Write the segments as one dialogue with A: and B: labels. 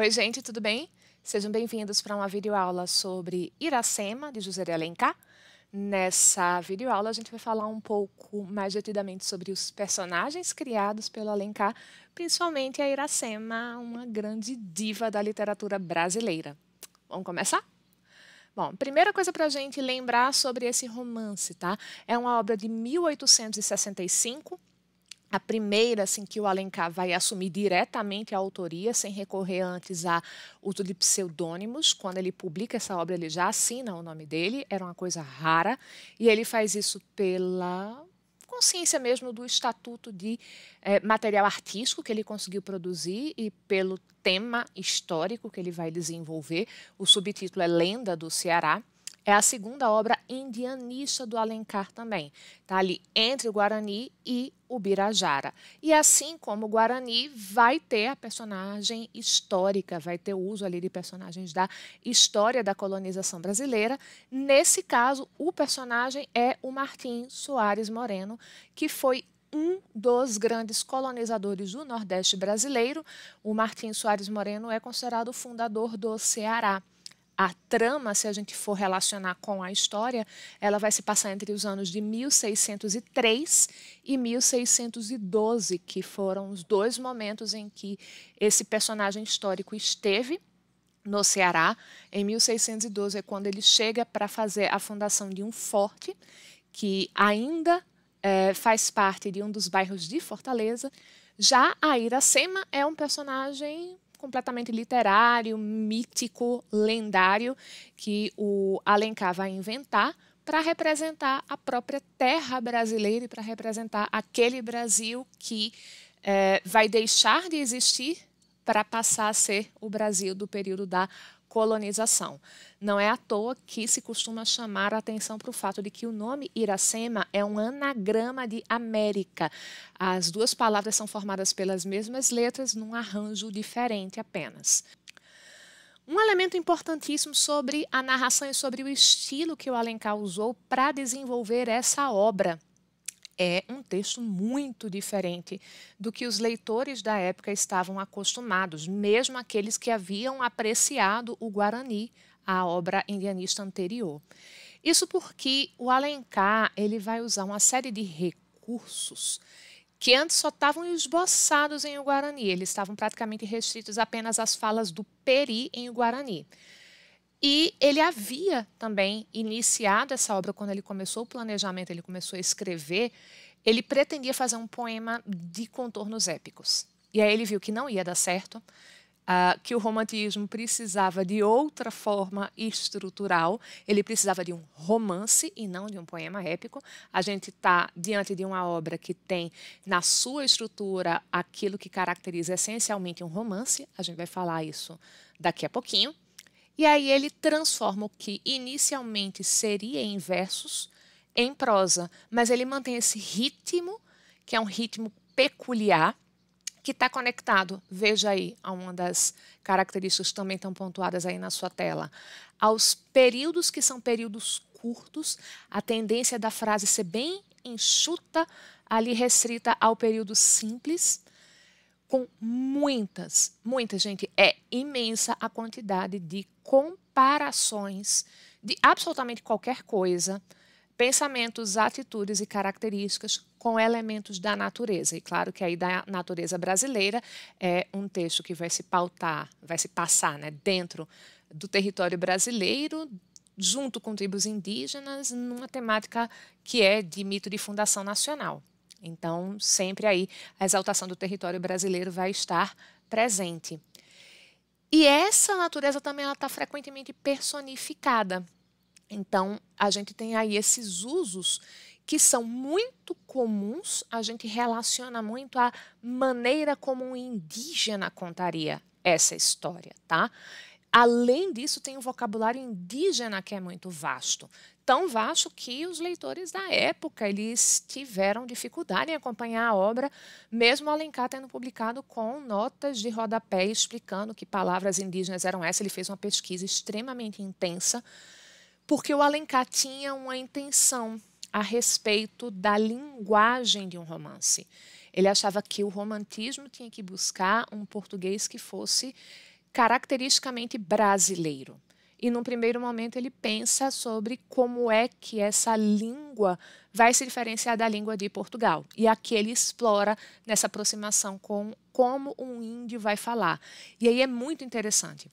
A: Oi, gente, tudo bem? Sejam bem-vindos para uma videoaula sobre Iracema, de José de Alencar. Nessa videoaula, a gente vai falar um pouco mais detidamente sobre os personagens criados pelo Alencar, principalmente a Iracema, uma grande diva da literatura brasileira. Vamos começar? Bom, primeira coisa para a gente lembrar sobre esse romance, tá? É uma obra de 1865, a primeira, assim, que o Alencar vai assumir diretamente a autoria, sem recorrer antes a uso de pseudônimos. Quando ele publica essa obra, ele já assina o nome dele, era uma coisa rara, e ele faz isso pela consciência mesmo do estatuto de eh, material artístico que ele conseguiu produzir e pelo tema histórico que ele vai desenvolver. O subtítulo é Lenda do Ceará é a segunda obra indianista do Alencar também. Está ali entre o Guarani e o Birajara. E assim como o Guarani vai ter a personagem histórica, vai ter o uso ali de personagens da história da colonização brasileira. Nesse caso, o personagem é o Martim Soares Moreno, que foi um dos grandes colonizadores do Nordeste brasileiro. O Martim Soares Moreno é considerado o fundador do Ceará a trama, se a gente for relacionar com a história, ela vai se passar entre os anos de 1603 e 1612, que foram os dois momentos em que esse personagem histórico esteve no Ceará. Em 1612 é quando ele chega para fazer a fundação de um forte que ainda é, faz parte de um dos bairros de Fortaleza. Já a Iracema é um personagem completamente literário, mítico, lendário que o Alencar vai inventar para representar a própria terra brasileira e para representar aquele Brasil que é, vai deixar de existir para passar a ser o Brasil do período da colonização. Não é à toa que se costuma chamar a atenção para o fato de que o nome Iracema é um anagrama de América. As duas palavras são formadas pelas mesmas letras num arranjo diferente apenas. Um elemento importantíssimo sobre a narração e sobre o estilo que o Alencar usou para desenvolver essa obra é um texto muito diferente do que os leitores da época estavam acostumados, mesmo aqueles que haviam apreciado o Guarani, a obra indianista anterior. Isso porque o Alencar ele vai usar uma série de recursos que antes só estavam esboçados em o Guarani, eles estavam praticamente restritos apenas às falas do Peri em o Guarani. E ele havia também iniciado essa obra quando ele começou o planejamento, ele começou a escrever. Ele pretendia fazer um poema de contornos épicos. E aí ele viu que não ia dar certo, uh, que o romantismo precisava de outra forma estrutural, ele precisava de um romance e não de um poema épico. A gente está diante de uma obra que tem na sua estrutura aquilo que caracteriza essencialmente um romance, a gente vai falar isso daqui a pouquinho. E aí ele transforma o que inicialmente seria em versos em prosa, mas ele mantém esse ritmo, que é um ritmo peculiar, que está conectado, veja aí, a uma das características também tão pontuadas aí na sua tela, aos períodos que são períodos curtos, a tendência da frase ser bem enxuta, ali restrita ao período simples, com muitas, muita gente. É imensa a quantidade de comparações de absolutamente qualquer coisa, pensamentos, atitudes e características com elementos da natureza. E claro que aí da natureza brasileira é um texto que vai se pautar, vai se passar né, dentro do território brasileiro, junto com tribos indígenas, numa temática que é de mito de fundação nacional. Então, sempre aí a exaltação do território brasileiro vai estar presente. E essa natureza também está frequentemente personificada. Então, a gente tem aí esses usos que são muito comuns, a gente relaciona muito à maneira como um indígena contaria essa história, tá? Além disso, tem um vocabulário indígena que é muito vasto, tão vasto que os leitores da época eles tiveram dificuldade em acompanhar a obra, mesmo Alencar tendo publicado com notas de rodapé explicando que palavras indígenas eram essas. Ele fez uma pesquisa extremamente intensa, porque o Alencar tinha uma intenção a respeito da linguagem de um romance. Ele achava que o romantismo tinha que buscar um português que fosse caracteristicamente brasileiro. E num primeiro momento ele pensa sobre como é que essa língua vai se diferenciar da língua de Portugal. E aqui ele explora nessa aproximação com como um índio vai falar. E aí é muito interessante.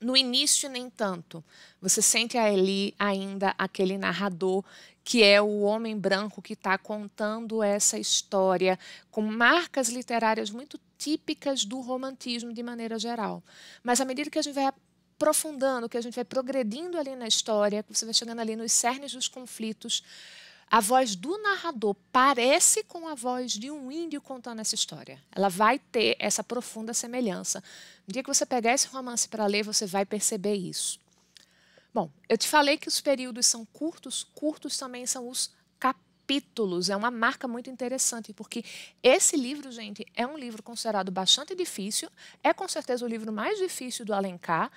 A: No início, nem tanto. Você sente ali ainda aquele narrador que é o homem branco que está contando essa história com marcas literárias muito típicas do romantismo de maneira geral. Mas à medida que a gente vai aprofundando, que a gente vai progredindo ali na história, que você vai chegando ali nos cernes dos conflitos, a voz do narrador parece com a voz de um índio contando essa história. Ela vai ter essa profunda semelhança. No dia que você pegar esse romance para ler, você vai perceber isso. Bom, eu te falei que os períodos são curtos, curtos também são os capítulos. É uma marca muito interessante, porque esse livro, gente, é um livro considerado bastante difícil. É com certeza o livro mais difícil do Alencar.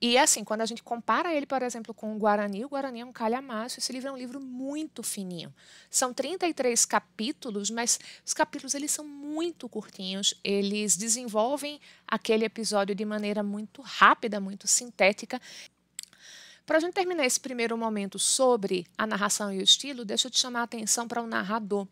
A: E é assim, quando a gente compara ele, por exemplo, com o Guarani, o Guarani é um calhamaço. Esse livro é um livro muito fininho. São 33 capítulos, mas os capítulos eles são muito curtinhos. Eles desenvolvem aquele episódio de maneira muito rápida, muito sintética. Para a gente terminar esse primeiro momento sobre a narração e o estilo, deixa eu te chamar a atenção para o um narrador.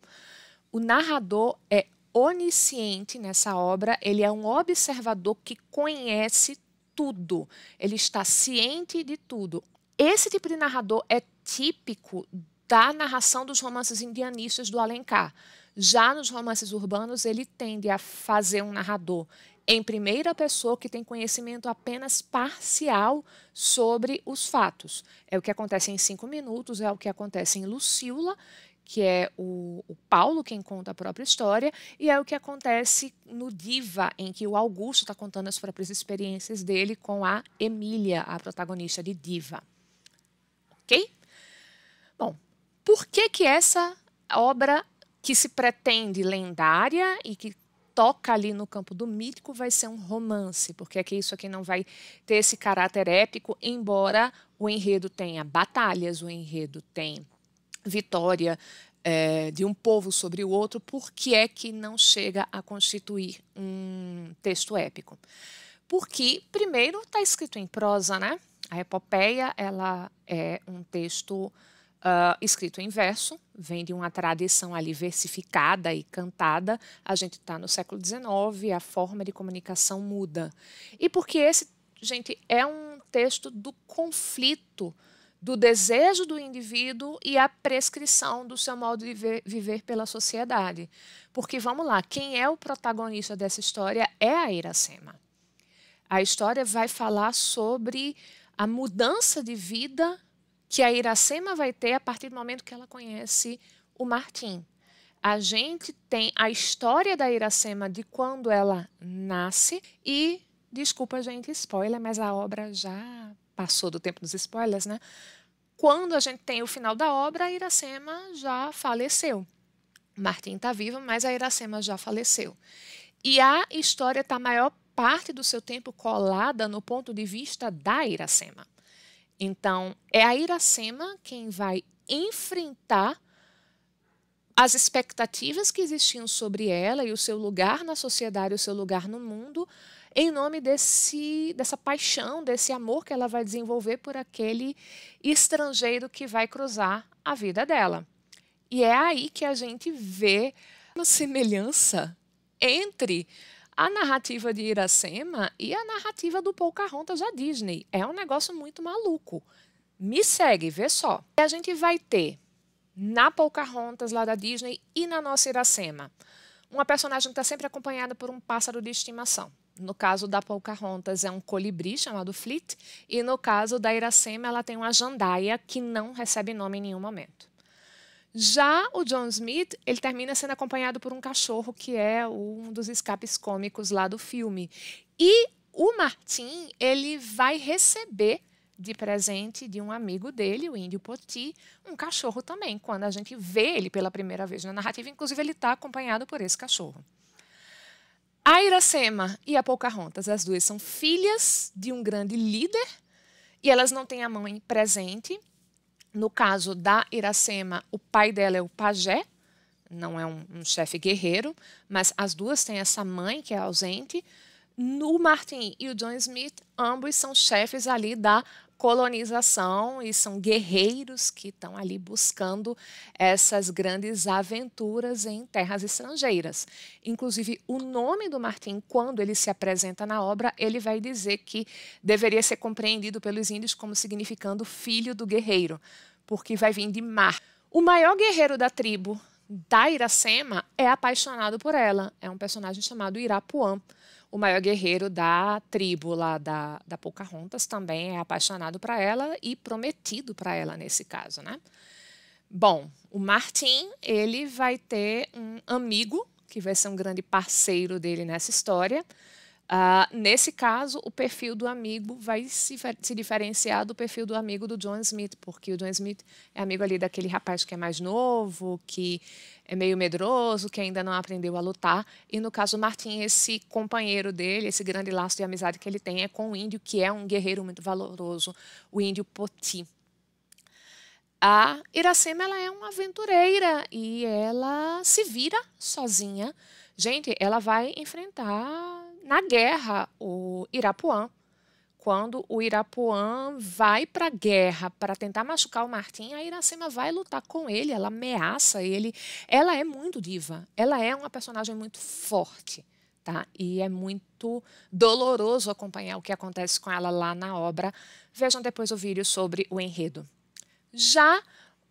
A: O narrador é onisciente nessa obra, ele é um observador que conhece tudo, ele está ciente de tudo. Esse tipo de narrador é típico da narração dos romances indianistas do Alencar. Já nos romances urbanos, ele tende a fazer um narrador em primeira pessoa que tem conhecimento apenas parcial sobre os fatos. É o que acontece em Cinco Minutos, é o que acontece em Lucila que é o, o, Paulo quem conta a própria história, e é o que acontece no Diva, em que o Augusto está contando as próprias experiências dele com a Emília, a protagonista de Diva. Ok? Bom, por que, que essa obra que se pretende lendária e que toca ali no campo do mítico vai ser um romance, porque é que isso aqui não vai ter esse caráter épico, embora o enredo tenha batalhas, o enredo tem vitória é, de um povo sobre o outro, por que é que não chega a constituir um texto épico? Porque, primeiro, está escrito em prosa, né? A epopeia ela é um texto Uh, escrito em verso, vem de uma tradição ali versificada e cantada. A gente está no século XIX, a forma de comunicação muda. E porque esse, gente, é um texto do conflito do desejo do indivíduo e a prescrição do seu modo de viver, viver pela sociedade. Porque vamos lá, quem é o protagonista dessa história é a Iracema. A história vai falar sobre a mudança de vida que a Iracema vai ter a partir do momento que ela conhece o Martim. A gente tem a história da Iracema de quando ela nasce e, desculpa gente, spoiler, mas a obra já passou do tempo dos spoilers, né? Quando a gente tem o final da obra, a Iracema já faleceu. Martim está vivo, mas a Iracema já faleceu. E a história está a maior parte do seu tempo colada no ponto de vista da Iracema. Então, é a Iracema quem vai enfrentar as expectativas que existiam sobre ela e o seu lugar na sociedade, o seu lugar no mundo, em nome desse, dessa paixão, desse amor que ela vai desenvolver por aquele estrangeiro que vai cruzar a vida dela. E é aí que a gente vê uma semelhança entre a narrativa de Iracema e a narrativa do Pocahontas da Disney. É um negócio muito maluco. Me segue, vê só. E a gente vai ter na Pocahontas lá da Disney e na nossa Iracema uma personagem que está sempre acompanhada por um pássaro de estimação. No caso da Pocahontas é um colibri chamado Flit e no caso da Iracema ela tem uma jandaia que não recebe nome em nenhum momento. Já o John Smith, ele termina sendo acompanhado por um cachorro, que é um dos escapes cômicos lá do filme. E o Martin, ele vai receber de presente de um amigo dele, o índio Poti, um cachorro também, quando a gente vê ele pela primeira vez na narrativa, inclusive ele está acompanhado por esse cachorro. A Iracema e a Pocahontas, as duas são filhas de um grande líder e elas não têm a mãe presente. No caso da Iracema, o pai dela é o pajé, não é um, um chefe guerreiro, mas as duas têm essa mãe que é ausente. No Martin e o John Smith, ambos são chefes ali da colonização e são guerreiros que estão ali buscando essas grandes aventuras em terras estrangeiras. Inclusive, o nome do Martim, quando ele se apresenta na obra, ele vai dizer que deveria ser compreendido pelos índios como significando filho do guerreiro, porque vai vir de mar. O maior guerreiro da tribo da Iracema é apaixonado por ela. É um personagem chamado Irapuã o maior guerreiro da tribo lá da, da Pocahontas também é apaixonado para ela e prometido para ela nesse caso, né? Bom, o Martin, ele vai ter um amigo que vai ser um grande parceiro dele nessa história, Uh, nesse caso, o perfil do amigo vai se, se, diferenciar do perfil do amigo do John Smith, porque o John Smith é amigo ali daquele rapaz que é mais novo, que é meio medroso, que ainda não aprendeu a lutar. E no caso do Martin, esse companheiro dele, esse grande laço de amizade que ele tem é com o índio, que é um guerreiro muito valoroso, o índio Poti. A Iracema ela é uma aventureira e ela se vira sozinha. Gente, ela vai enfrentar na guerra, o Irapuã, quando o Irapuã vai para a guerra para tentar machucar o Martim, a Iracema vai lutar com ele, ela ameaça ele. Ela é muito diva, ela é uma personagem muito forte, tá? E é muito doloroso acompanhar o que acontece com ela lá na obra. Vejam depois o vídeo sobre o enredo. Já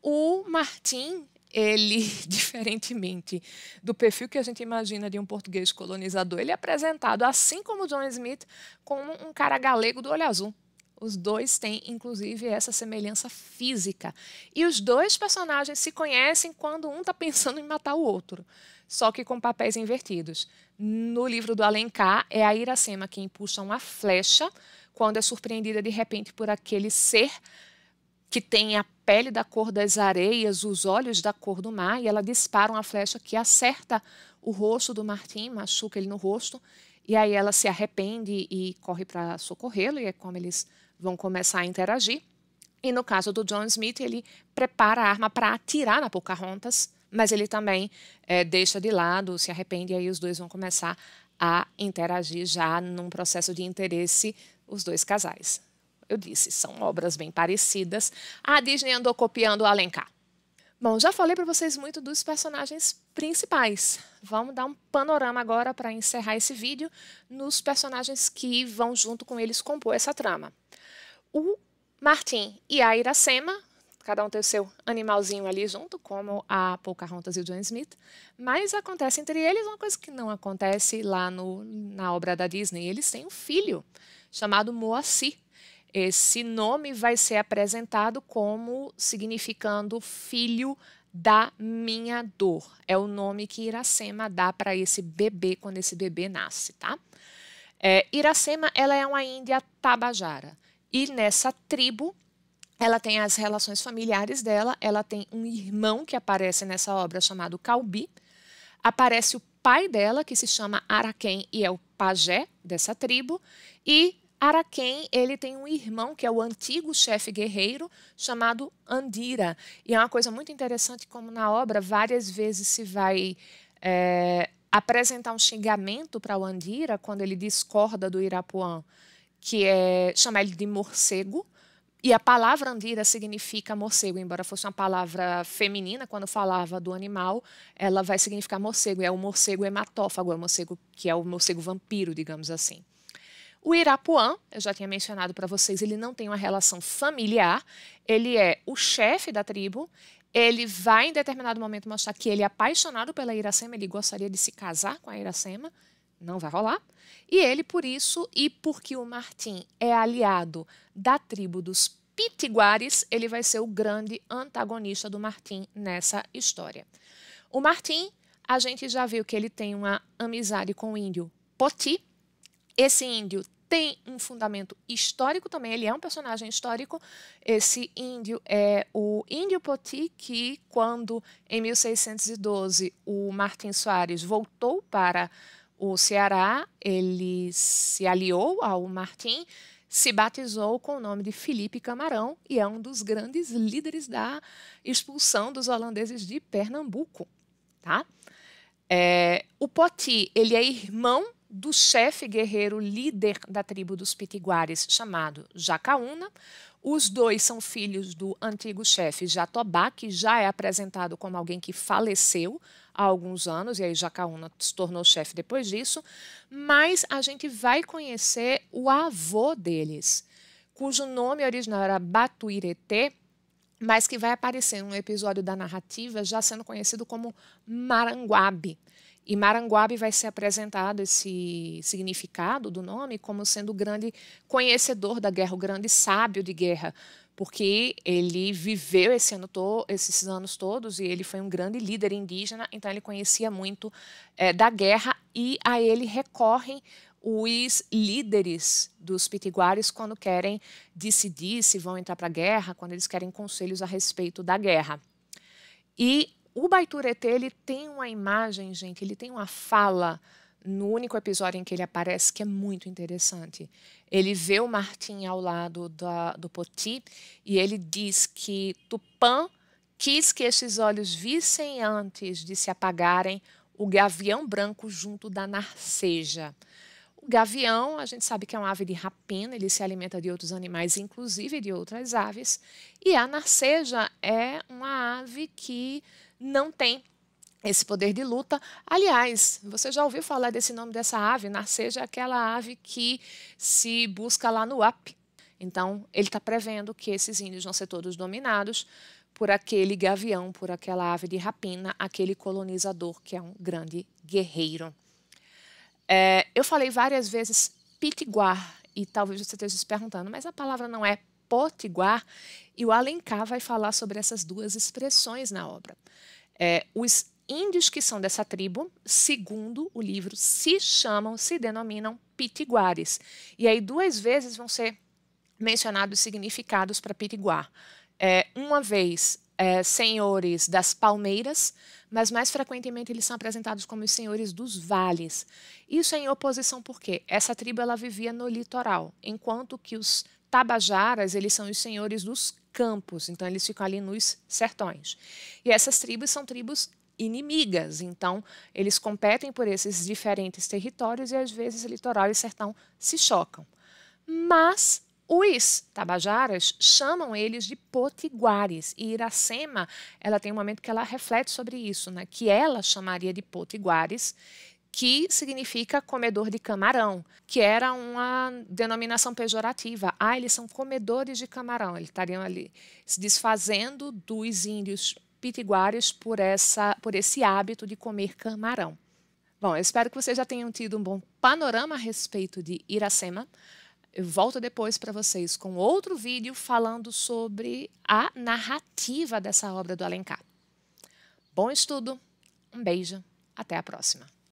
A: o Martim ele, diferentemente do perfil que a gente imagina de um português colonizador, ele é apresentado, assim como John Smith, como um cara galego do olho azul. Os dois têm, inclusive, essa semelhança física. E os dois personagens se conhecem quando um está pensando em matar o outro, só que com papéis invertidos. No livro do Alencar, é a Iracema quem puxa uma flecha quando é surpreendida de repente por aquele ser que tem a pele da cor das areias, os olhos da cor do mar, e ela dispara uma flecha que acerta o rosto do Martim, machuca ele no rosto, e aí ela se arrepende e corre para socorrê-lo, e é como eles vão começar a interagir. E no caso do John Smith, ele prepara a arma para atirar na Pocahontas, mas ele também é, deixa de lado, se arrepende, e aí os dois vão começar a interagir já num processo de interesse, os dois casais. Eu disse, são obras bem parecidas. A Disney andou copiando o Alencar. Bom, já falei para vocês muito dos personagens principais. Vamos dar um panorama agora para encerrar esse vídeo nos personagens que vão junto com eles compor essa trama. O Martin e a Iracema, cada um tem o seu animalzinho ali junto, como a Pocahontas e o John Smith, mas acontece entre eles uma coisa que não acontece lá no, na obra da Disney. Eles têm um filho chamado Moacir. Esse nome vai ser apresentado como significando filho da minha dor. É o nome que Iracema dá para esse bebê quando esse bebê nasce, tá? É, Iracema, ela é uma índia tabajara. E nessa tribo, ela tem as relações familiares dela, ela tem um irmão que aparece nessa obra chamado Calbi, aparece o pai dela, que se chama Araquém e é o pajé dessa tribo, e Araquém, ele tem um irmão que é o antigo chefe guerreiro chamado Andira. E é uma coisa muito interessante como na obra várias vezes se vai é, apresentar um xingamento para o Andira quando ele discorda do Irapuã, que é chamar ele de morcego. E a palavra andira significa morcego, embora fosse uma palavra feminina, quando falava do animal, ela vai significar morcego, é o morcego hematófago, é o morcego que é o morcego vampiro, digamos assim. O Irapuã, eu já tinha mencionado para vocês, ele não tem uma relação familiar, ele é o chefe da tribo, ele vai em determinado momento mostrar que ele é apaixonado pela Iracema, ele gostaria de se casar com a Iracema, não vai rolar. E ele, por isso, e porque o Martim é aliado da tribo dos Pitiguares, ele vai ser o grande antagonista do Martim nessa história. O Martim, a gente já viu que ele tem uma amizade com o índio Poti, esse índio tem um fundamento histórico também, ele é um personagem histórico. Esse índio é o índio Poti, que quando em 1612 o Martin Soares voltou para o Ceará, ele se aliou ao Martim, se batizou com o nome de Felipe Camarão e é um dos grandes líderes da expulsão dos holandeses de Pernambuco, tá? É, o Poti, ele é irmão do chefe guerreiro líder da tribo dos Pitiguares, chamado Jacaúna. Os dois são filhos do antigo chefe Jatobá, que já é apresentado como alguém que faleceu há alguns anos, e aí Jacaúna se tornou chefe depois disso. Mas a gente vai conhecer o avô deles, cujo nome original era Batuireté, mas que vai aparecer em um episódio da narrativa já sendo conhecido como Maranguabe e Maranguape vai ser apresentado esse significado do nome como sendo grande conhecedor da guerra, o grande sábio de guerra, porque ele viveu esse ano to esses anos todos e ele foi um grande líder indígena, então ele conhecia muito é, da guerra e a ele recorrem os líderes dos pitiguares quando querem decidir se vão entrar para a guerra, quando eles querem conselhos a respeito da guerra. E o Baitureté, ele tem uma imagem, gente, ele tem uma fala no único episódio em que ele aparece que é muito interessante. Ele vê o Martim ao lado da, do Poti e ele diz que Tupã quis que estes olhos vissem antes de se apagarem o gavião branco junto da narceja. O gavião, a gente sabe que é uma ave de rapina, ele se alimenta de outros animais, inclusive de outras aves. E a narceja é uma ave que não tem esse poder de luta. Aliás, você já ouviu falar desse nome dessa ave? Narceja aquela ave que se busca lá no UP. Então, ele está prevendo que esses índios vão ser todos dominados por aquele gavião, por aquela ave de rapina, aquele colonizador que é um grande guerreiro. É, eu falei várias vezes pitiguar, e talvez você esteja se perguntando, mas a palavra não é Potiguar, e o Alencar vai falar sobre essas duas expressões na obra. É, os índios que são dessa tribo, segundo o livro, se chamam, se denominam pitiguares. E aí duas vezes vão ser mencionados significados para pitiguar. É, uma vez é, senhores das palmeiras, mas mais frequentemente eles são apresentados como os senhores dos vales. Isso é em oposição porque essa tribo ela vivia no litoral, enquanto que os tabajaras, eles são os senhores dos campos, então eles ficam ali nos sertões. E essas tribos são tribos inimigas, então eles competem por esses diferentes territórios e às vezes litoral e sertão se chocam. Mas os tabajaras chamam eles de potiguares e Iracema, ela tem um momento que ela reflete sobre isso, né? que ela chamaria de potiguares que significa comedor de camarão, que era uma denominação pejorativa. Ah, eles são comedores de camarão, eles estariam ali se desfazendo dos índios pitiguares por, essa, por esse hábito de comer camarão. Bom, eu espero que vocês já tenham tido um bom panorama a respeito de Iracema. Eu volto depois para vocês com outro vídeo falando sobre a narrativa dessa obra do Alencar. Bom estudo, um beijo, até a próxima.